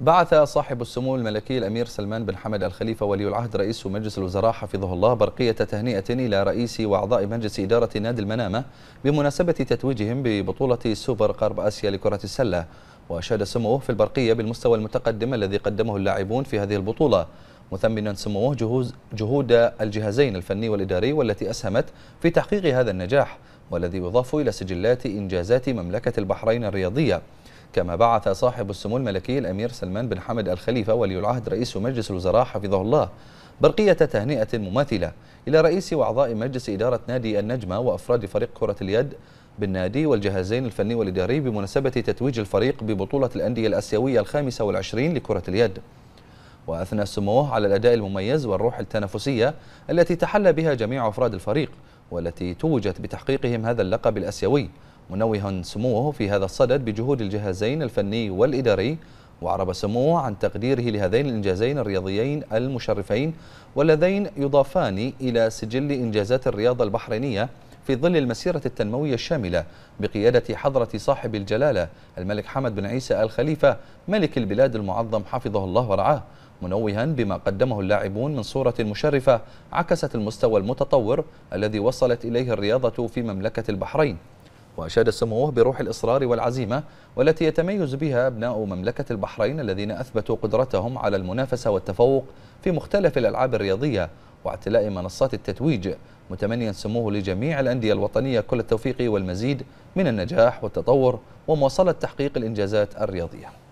بعث صاحب السمو الملكي الأمير سلمان بن حمد الخليفة ولي العهد رئيس مجلس الوزراء حفظه الله برقية تهنئة إلى رئيس وأعضاء مجلس إدارة نادي المنامة بمناسبة تتويجهم ببطولة سوبر قرب آسيا لكرة السلة وأشاد سموه في البرقية بالمستوى المتقدم الذي قدمه اللاعبون في هذه البطولة مثمنا سموه جهوز جهود الجهازين الفني والإداري والتي أسهمت في تحقيق هذا النجاح والذي يضاف إلى سجلات إنجازات مملكة البحرين الرياضية كما بعث صاحب السمو الملكي الأمير سلمان بن حمد الخليفة ولي العهد رئيس مجلس الوزراء حفظه الله برقية تهنئة مماثلة إلى رئيس وأعضاء مجلس إدارة نادي النجمة وأفراد فريق كرة اليد بالنادي والجهازين الفني والإداري بمناسبة تتويج الفريق ببطولة الأندية الأسيوية الخامسة والعشرين لكرة اليد وأثنى سموه على الأداء المميز والروح التنافسية التي تحلى بها جميع أفراد الفريق والتي توجت بتحقيقهم هذا اللقب الأسيوي منوها سموه في هذا الصدد بجهود الجهازين الفني والإداري وعرب سموه عن تقديره لهذين الإنجازين الرياضيين المشرفين واللذين يضافان إلى سجل إنجازات الرياضة البحرينية في ظل المسيرة التنموية الشاملة بقيادة حضرة صاحب الجلالة الملك حمد بن عيسى آل خليفة ملك البلاد المعظم حفظه الله ورعاه منوها بما قدمه اللاعبون من صورة مشرفة عكست المستوى المتطور الذي وصلت إليه الرياضة في مملكة البحرين وأشاد سموه بروح الإصرار والعزيمة والتي يتميز بها أبناء مملكة البحرين الذين أثبتوا قدرتهم على المنافسة والتفوق في مختلف الألعاب الرياضية واعتلاء منصات التتويج متمنيا سموه لجميع الأندية الوطنية كل التوفيق والمزيد من النجاح والتطور ومواصلة تحقيق الإنجازات الرياضية